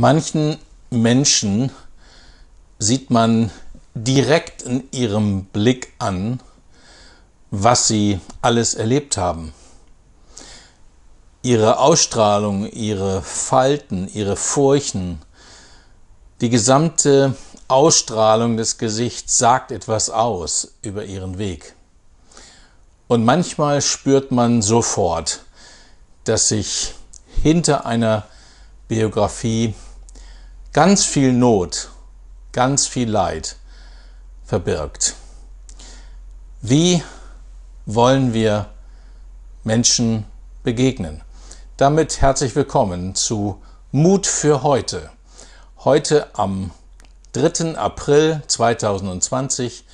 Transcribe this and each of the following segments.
Manchen Menschen sieht man direkt in ihrem Blick an, was sie alles erlebt haben. Ihre Ausstrahlung, ihre Falten, ihre Furchen, die gesamte Ausstrahlung des Gesichts sagt etwas aus über ihren Weg. Und manchmal spürt man sofort, dass sich hinter einer Biografie ganz viel Not, ganz viel Leid verbirgt. Wie wollen wir Menschen begegnen? Damit herzlich willkommen zu Mut für heute. Heute am 3. April 2020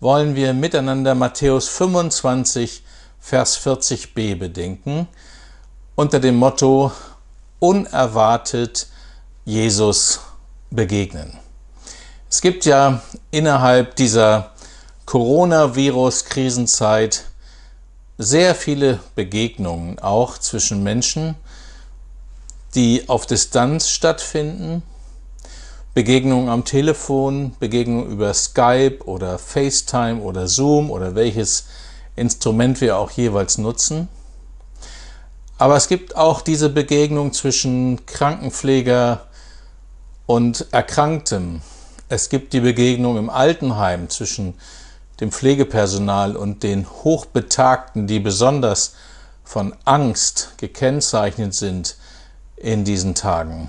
wollen wir miteinander Matthäus 25, Vers 40b bedenken, unter dem Motto Unerwartet Jesus begegnen. Es gibt ja innerhalb dieser Coronavirus-Krisenzeit sehr viele Begegnungen auch zwischen Menschen, die auf Distanz stattfinden, Begegnungen am Telefon, Begegnungen über Skype oder FaceTime oder Zoom oder welches Instrument wir auch jeweils nutzen. Aber es gibt auch diese Begegnung zwischen Krankenpfleger, und Erkranktem. Es gibt die Begegnung im Altenheim zwischen dem Pflegepersonal und den Hochbetagten, die besonders von Angst gekennzeichnet sind in diesen Tagen.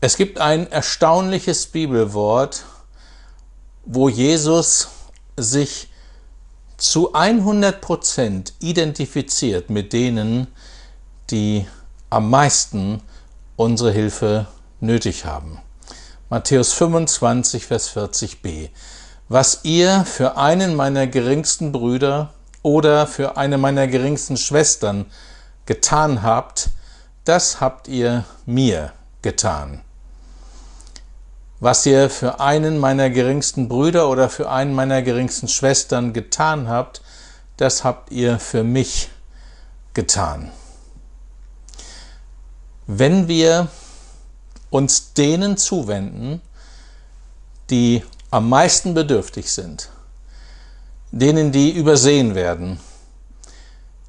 Es gibt ein erstaunliches Bibelwort, wo Jesus sich zu 100 Prozent identifiziert mit denen, die am meisten unsere Hilfe nötig haben. Matthäus 25, Vers 40b. Was ihr für einen meiner geringsten Brüder oder für eine meiner geringsten Schwestern getan habt, das habt ihr mir getan. Was ihr für einen meiner geringsten Brüder oder für einen meiner geringsten Schwestern getan habt, das habt ihr für mich getan wenn wir uns denen zuwenden, die am meisten bedürftig sind, denen, die übersehen werden,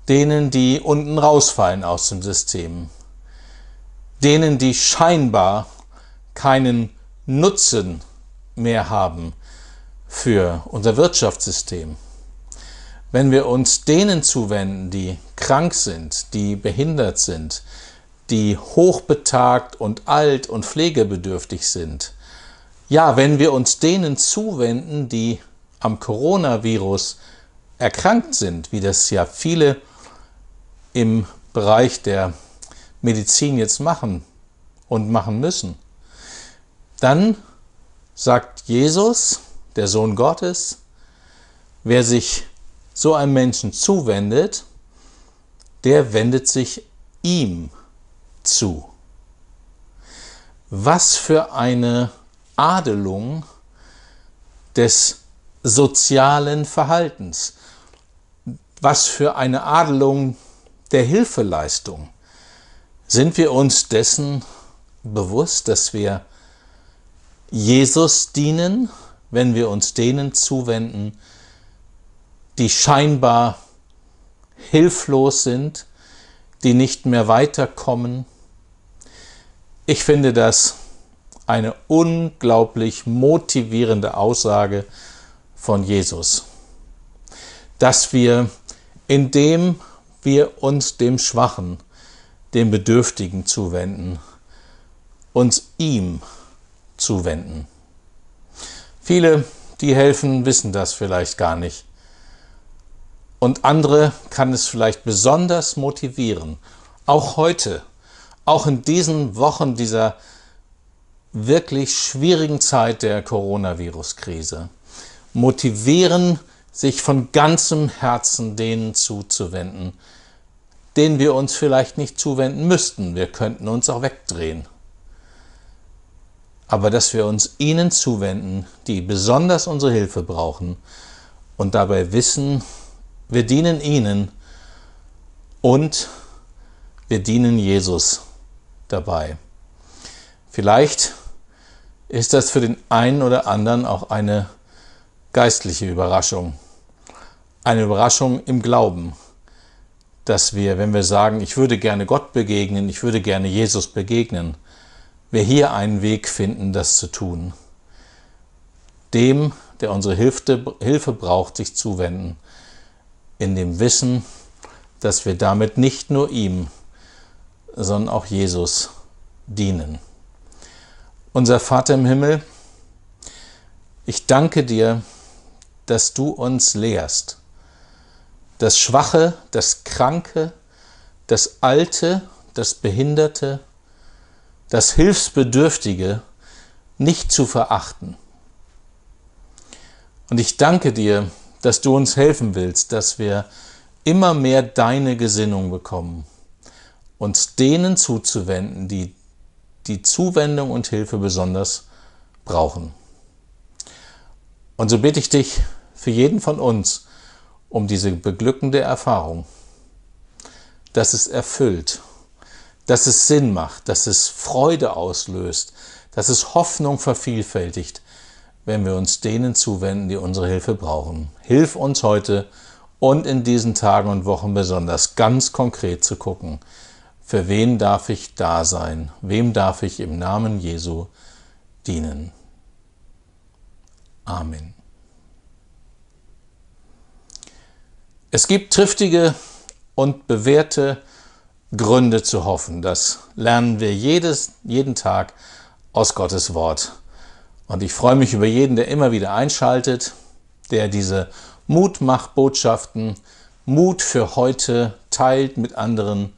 denen, die unten rausfallen aus dem System, denen, die scheinbar keinen Nutzen mehr haben für unser Wirtschaftssystem. Wenn wir uns denen zuwenden, die krank sind, die behindert sind, die hochbetagt und alt und pflegebedürftig sind. Ja, wenn wir uns denen zuwenden, die am Coronavirus erkrankt sind, wie das ja viele im Bereich der Medizin jetzt machen und machen müssen, dann sagt Jesus, der Sohn Gottes, wer sich so einem Menschen zuwendet, der wendet sich ihm zu. Was für eine Adelung des sozialen Verhaltens. Was für eine Adelung der Hilfeleistung. Sind wir uns dessen bewusst, dass wir Jesus dienen, wenn wir uns denen zuwenden, die scheinbar hilflos sind, die nicht mehr weiterkommen, ich finde das eine unglaublich motivierende Aussage von Jesus, dass wir, indem wir uns dem Schwachen, dem Bedürftigen zuwenden, uns ihm zuwenden. Viele, die helfen, wissen das vielleicht gar nicht. Und andere kann es vielleicht besonders motivieren, auch heute auch in diesen Wochen dieser wirklich schwierigen Zeit der Coronavirus-Krise motivieren, sich von ganzem Herzen denen zuzuwenden, denen wir uns vielleicht nicht zuwenden müssten. Wir könnten uns auch wegdrehen. Aber dass wir uns ihnen zuwenden, die besonders unsere Hilfe brauchen und dabei wissen, wir dienen ihnen und wir dienen Jesus dabei. Vielleicht ist das für den einen oder anderen auch eine geistliche Überraschung. Eine Überraschung im Glauben, dass wir, wenn wir sagen, ich würde gerne Gott begegnen, ich würde gerne Jesus begegnen, wir hier einen Weg finden, das zu tun. Dem, der unsere Hilfe, Hilfe braucht, sich zuwenden, in dem Wissen, dass wir damit nicht nur ihm, sondern auch Jesus dienen. Unser Vater im Himmel, ich danke dir, dass du uns lehrst, das Schwache, das Kranke, das Alte, das Behinderte, das Hilfsbedürftige nicht zu verachten. Und ich danke dir, dass du uns helfen willst, dass wir immer mehr deine Gesinnung bekommen uns denen zuzuwenden, die die Zuwendung und Hilfe besonders brauchen. Und so bitte ich dich für jeden von uns um diese beglückende Erfahrung, dass es erfüllt, dass es Sinn macht, dass es Freude auslöst, dass es Hoffnung vervielfältigt, wenn wir uns denen zuwenden, die unsere Hilfe brauchen. Hilf uns heute und in diesen Tagen und Wochen besonders ganz konkret zu gucken, für wen darf ich da sein? Wem darf ich im Namen Jesu dienen? Amen. Es gibt triftige und bewährte Gründe zu hoffen. Das lernen wir jedes, jeden Tag aus Gottes Wort. Und ich freue mich über jeden, der immer wieder einschaltet, der diese Mutmachbotschaften, Mut für heute teilt mit anderen Menschen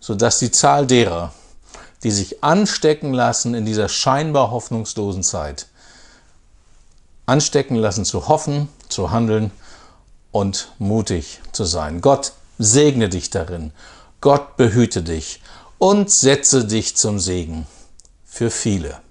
sodass die Zahl derer, die sich anstecken lassen in dieser scheinbar hoffnungslosen Zeit, anstecken lassen zu hoffen, zu handeln und mutig zu sein. Gott segne dich darin, Gott behüte dich und setze dich zum Segen für viele.